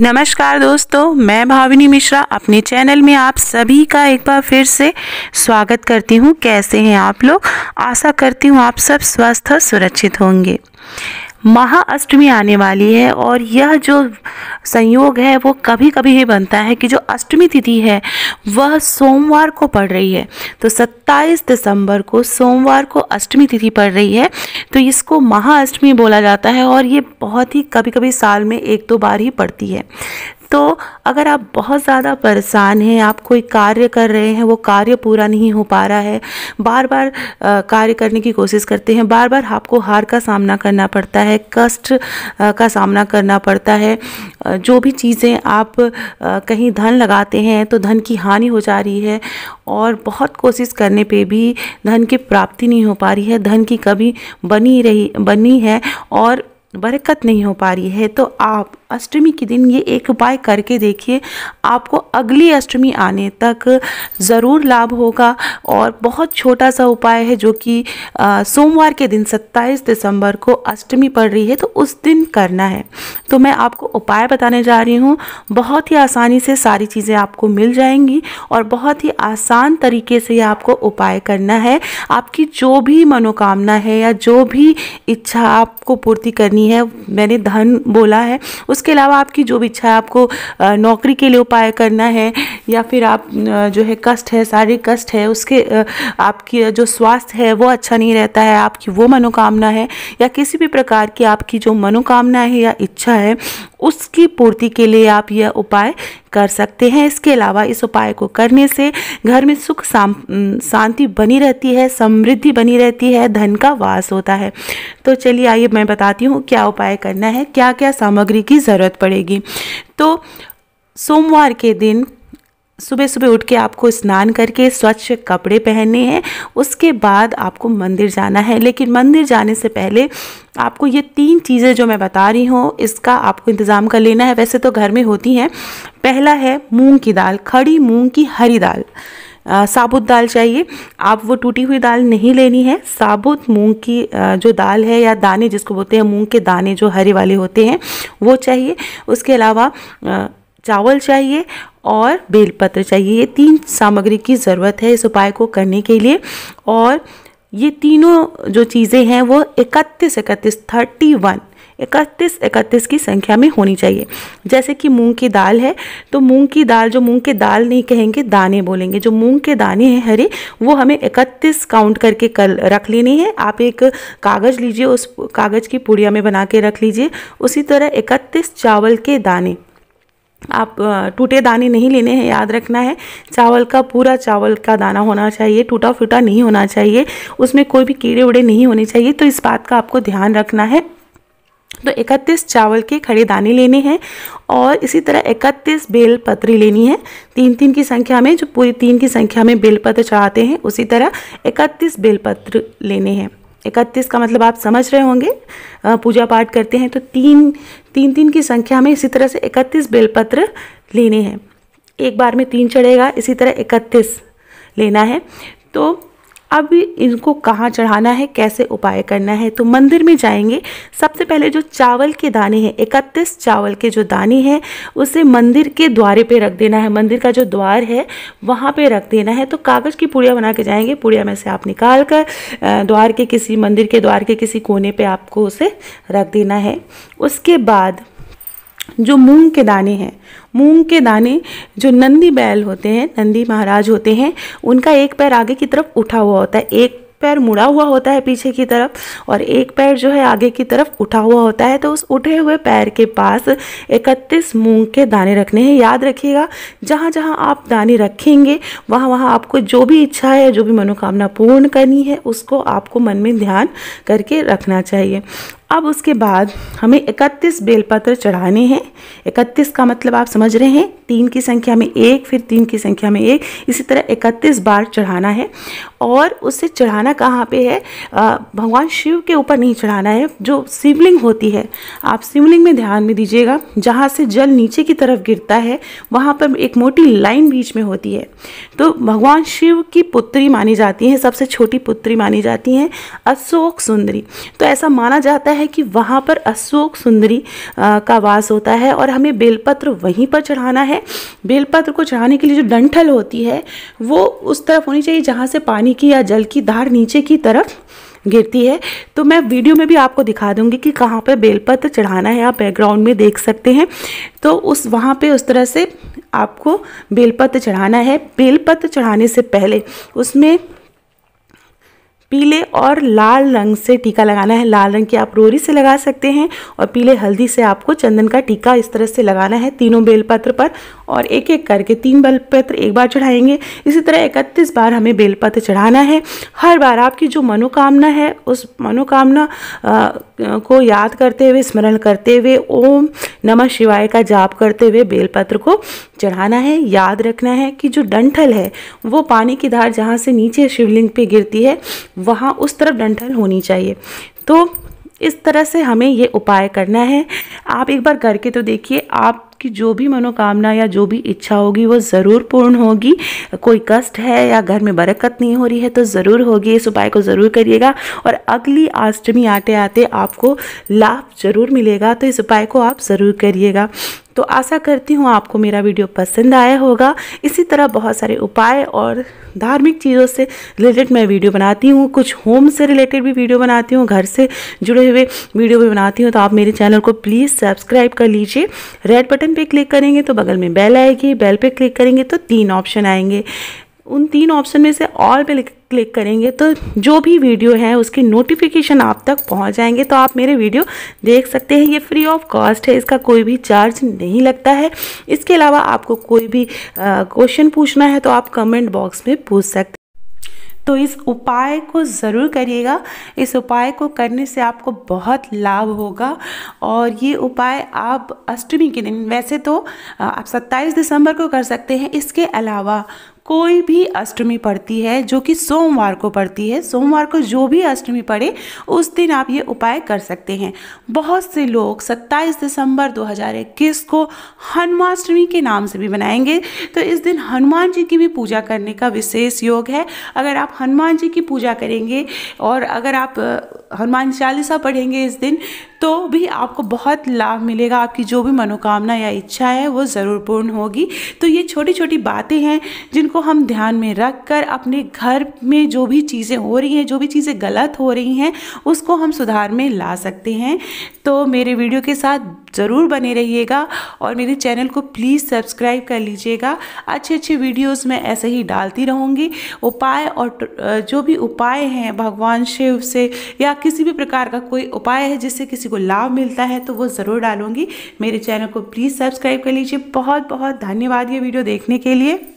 नमस्कार दोस्तों मैं भाविनी मिश्रा अपने चैनल में आप सभी का एक बार फिर से स्वागत करती हूँ कैसे हैं आप लोग आशा करती हूँ आप सब स्वस्थ और सुरक्षित होंगे महाअष्टमी आने वाली है और यह जो संयोग है वो कभी कभी ही बनता है कि जो अष्टमी तिथि है वह सोमवार को पड़ रही है तो 27 दिसंबर को सोमवार को अष्टमी तिथि पड़ रही है तो इसको महाअष्टमी बोला जाता है और ये बहुत ही कभी कभी साल में एक दो बार ही पड़ती है तो अगर आप बहुत ज़्यादा परेशान हैं आप कोई कार्य कर रहे हैं वो कार्य पूरा नहीं हो पा रहा है बार बार कार्य करने की कोशिश करते हैं बार बार आपको हार का सामना करना पड़ता है कष्ट का सामना करना पड़ता है जो भी चीज़ें आप कहीं धन लगाते हैं तो धन की हानि हो जा रही है और बहुत कोशिश करने पे भी धन की प्राप्ति नहीं हो पा रही है धन की कमी बनी रही बनी है और बरकत नहीं हो पा रही है तो आप अष्टमी के दिन ये एक उपाय करके देखिए आपको अगली अष्टमी आने तक ज़रूर लाभ होगा और बहुत छोटा सा उपाय है जो कि सोमवार के दिन 27 दिसंबर को अष्टमी पड़ रही है तो उस दिन करना है तो मैं आपको उपाय बताने जा रही हूँ बहुत ही आसानी से सारी चीज़ें आपको मिल जाएंगी और बहुत ही आसान तरीके से आपको उपाय करना है आपकी जो भी मनोकामना है या जो भी इच्छा आपको पूर्ति करनी है मैंने धन बोला है उस उसके अलावा आपकी जो भी इच्छा है आपको नौकरी के लिए उपाय करना है या फिर आप जो है कष्ट है शारीरिक कष्ट है उसके आपकी जो स्वास्थ्य है वो अच्छा नहीं रहता है आपकी वो मनोकामना है या किसी भी प्रकार की आपकी जो मनोकामना है या इच्छा है उसकी पूर्ति के लिए आप यह उपाय कर सकते हैं इसके अलावा इस उपाय को करने से घर में सुख शांति बनी रहती है समृद्धि बनी रहती है धन का वास होता है तो चलिए आइए मैं बताती हूँ क्या उपाय करना है क्या क्या सामग्री की ज़रूरत पड़ेगी तो सोमवार के दिन सुबह सुबह उठ के आपको स्नान करके स्वच्छ कपड़े पहनने हैं उसके बाद आपको मंदिर जाना है लेकिन मंदिर जाने से पहले आपको ये तीन चीज़ें जो मैं बता रही हूँ इसका आपको इंतज़ाम कर लेना है वैसे तो घर में होती हैं पहला है मूंग की दाल खड़ी मूंग की हरी दाल आ, साबुत दाल चाहिए आप वो टूटी हुई दाल नहीं लेनी है साबुत मूंग की जो दाल है या दाने जिसको बोलते हैं मूंग के दाने जो हरे वाले होते हैं वो चाहिए उसके अलावा आ, चावल चाहिए और बेलपत्र चाहिए ये तीन सामग्री की ज़रूरत है इस उपाय को करने के लिए और ये तीनों जो चीज़ें हैं वो इकतीस इकतीस थर्टी वन इकतीस इकतीस की संख्या में होनी चाहिए जैसे कि मूंग की दाल है तो मूंग की दाल जो मूंग के दाल नहीं कहेंगे दाने बोलेंगे जो मूंग के दाने हैं हरे वो हमें इकतीस काउंट करके कर रख लेने हैं आप एक कागज़ लीजिए उस कागज़ की पुड़िया में बना के रख लीजिए उसी तरह इकतीस चावल के दाने आप टूटे दाने नहीं लेने हैं याद रखना है चावल का पूरा चावल का दाना होना चाहिए टूटा फूटा नहीं होना चाहिए उसमें कोई भी कीड़े उड़े नहीं होने चाहिए तो इस बात का आपको ध्यान रखना है तो 31 चावल के खड़े दाने लेने हैं और इसी तरह 31 बेलपत्री लेनी है तीन तीन की संख्या में जो पूरी तीन की संख्या में बेलपत्र चढ़ाते हैं उसी तरह 31 बेलपत्र लेने हैं इकतीस का मतलब आप समझ रहे होंगे पूजा पाठ करते हैं तो तीन तीन तीन की संख्या में इसी तरह से इकतीस बेलपत्र लेने हैं एक बार में तीन चढ़ेगा इसी तरह इकतीस लेना है तो अब इनको कहाँ चढ़ाना है कैसे उपाय करना है तो मंदिर में जाएंगे सबसे पहले जो चावल के दाने हैं इकतीस चावल के जो दाने हैं उसे मंदिर के द्वारे पे रख देना है मंदिर का जो द्वार है वहाँ पे रख देना है तो कागज़ की पुड़िया बना के जाएंगे पुड़िया में से आप निकाल कर द्वार के किसी मंदिर के द्वार के किसी कोने पर आपको उसे रख देना है उसके बाद जो मूंग के दाने हैं मूंग के दाने जो नंदी बैल होते हैं नंदी महाराज होते हैं उनका एक पैर आगे की तरफ उठा हुआ होता है एक पैर मुड़ा हुआ होता है पीछे की तरफ और एक पैर जो है आगे की तरफ उठा हुआ होता है तो उस उठे हुए पैर के पास 31 मूंग के दाने रखने हैं याद रखिएगा जहाँ जहाँ आप दाने रखेंगे वहाँ वहाँ आपको जो भी इच्छा है जो भी मनोकामना पूर्ण करनी है उसको आपको मन में ध्यान करके रखना चाहिए अब उसके बाद हमें 31 बेलपत्र चढ़ाने हैं 31 का मतलब आप समझ रहे हैं तीन की संख्या में एक फिर तीन की संख्या में एक इसी तरह 31 बार चढ़ाना है और उसे चढ़ाना कहाँ पे है भगवान शिव के ऊपर नहीं चढ़ाना है जो शिवलिंग होती है आप शिवलिंग में ध्यान में दीजिएगा जहाँ से जल नीचे की तरफ गिरता है वहाँ पर एक मोटी लाइन बीच में होती है तो भगवान शिव की पुत्री मानी जाती हैं सबसे छोटी पुत्री मानी जाती हैं अशोक सुंदरी तो ऐसा माना जाता है है कि वहाँ पर अशोक सुंदरी का वास होता है और हमें बेलपत्र वहीं पर चढ़ाना है बेलपत्र को चढ़ाने के लिए जो डंठल होती है वो उस तरफ होनी चाहिए जहाँ से पानी की या जल की धार नीचे की तरफ गिरती है तो मैं वीडियो में भी आपको दिखा दूंगी कि कहाँ पर बेलपत्र चढ़ाना है आप बैकग्राउंड में देख सकते हैं तो उस वहाँ पे उस तरह से आपको बेलपत्र चढ़ाना है बेलपत्र चढ़ाने से पहले उसमें पीले और लाल रंग से टीका लगाना है लाल रंग की आप रोरी से लगा सकते हैं और पीले हल्दी से आपको चंदन का टीका इस तरह से लगाना है तीनों बेलपत्र पर और एक एक करके तीन बेलपत्र एक बार चढ़ाएंगे इसी तरह इकतीस बार हमें बेलपत्र चढ़ाना है हर बार आपकी जो मनोकामना है उस मनोकामना को याद करते हुए स्मरण करते हुए ओम नमः शिवाय का जाप करते हुए बेलपत्र को चढ़ाना है याद रखना है कि जो डंठल है वो पानी की धार जहाँ से नीचे शिवलिंग पे गिरती है वहाँ उस तरफ डंठल होनी चाहिए तो इस तरह से हमें ये उपाय करना है आप एक बार करके तो देखिए आपकी जो भी मनोकामना या जो भी इच्छा होगी वो ज़रूर पूर्ण होगी कोई कष्ट है या घर में बरकत नहीं हो रही है तो ज़रूर होगी इस उपाय को ज़रूर करिएगा और अगली अष्टमी आते आते आपको लाभ ज़रूर मिलेगा तो इस उपाय को आप ज़रूर करिएगा तो आशा करती हूँ आपको मेरा वीडियो पसंद आया होगा इसी तरह बहुत सारे उपाय और धार्मिक चीज़ों से रिलेटेड मैं वीडियो बनाती हूँ कुछ होम से रिलेटेड भी वीडियो बनाती हूँ घर से जुड़े हुए वीडियो भी बनाती हूँ तो आप मेरे चैनल को प्लीज़ सब्सक्राइब कर लीजिए रेड बटन पर क्लिक करेंगे तो बगल में बेल आएगी बेल पर क्लिक करेंगे तो तीन ऑप्शन आएंगे उन तीन ऑप्शन में से ऑल पे क्लिक करेंगे तो जो भी वीडियो है उसकी नोटिफिकेशन आप तक पहुंच जाएंगे तो आप मेरे वीडियो देख सकते हैं ये फ्री ऑफ कॉस्ट है इसका कोई भी चार्ज नहीं लगता है इसके अलावा आपको कोई भी क्वेश्चन पूछना है तो आप कमेंट बॉक्स में पूछ सकते तो इस उपाय को ज़रूर करिएगा इस उपाय को करने से आपको बहुत लाभ होगा और ये उपाय आप अष्टमी के दिन वैसे तो आप 27 दिसंबर को कर सकते हैं इसके अलावा कोई भी अष्टमी पड़ती है जो कि सोमवार को पड़ती है सोमवार को जो भी अष्टमी पड़े उस दिन आप ये उपाय कर सकते हैं बहुत से लोग 27 दिसंबर 2021 को हनुमाष्टमी के नाम से भी बनाएंगे तो इस दिन हनुमान जी की भी पूजा करने का विशेष योग है अगर आप हनुमान जी की पूजा करेंगे और अगर आप हनुमान चालीसा पढ़ेंगे इस दिन तो भी आपको बहुत लाभ मिलेगा आपकी जो भी मनोकामना या इच्छा है वो ज़रूर पूर्ण होगी तो ये छोटी छोटी बातें हैं जिनको हम ध्यान में रख कर अपने घर में जो भी चीज़ें हो रही हैं जो भी चीज़ें गलत हो रही हैं उसको हम सुधार में ला सकते हैं तो मेरे वीडियो के साथ ज़रूर बने रहिएगा और मेरे चैनल को प्लीज़ सब्सक्राइब कर लीजिएगा अच्छे अच्छे वीडियोस मैं ऐसे ही डालती रहूँगी उपाय और जो भी उपाय हैं भगवान शिव से या किसी भी प्रकार का कोई उपाय है जिससे किसी को लाभ मिलता है तो वो ज़रूर डालूंगी मेरे चैनल को प्लीज़ सब्सक्राइब कर लीजिए बहुत बहुत धन्यवाद ये वीडियो देखने के लिए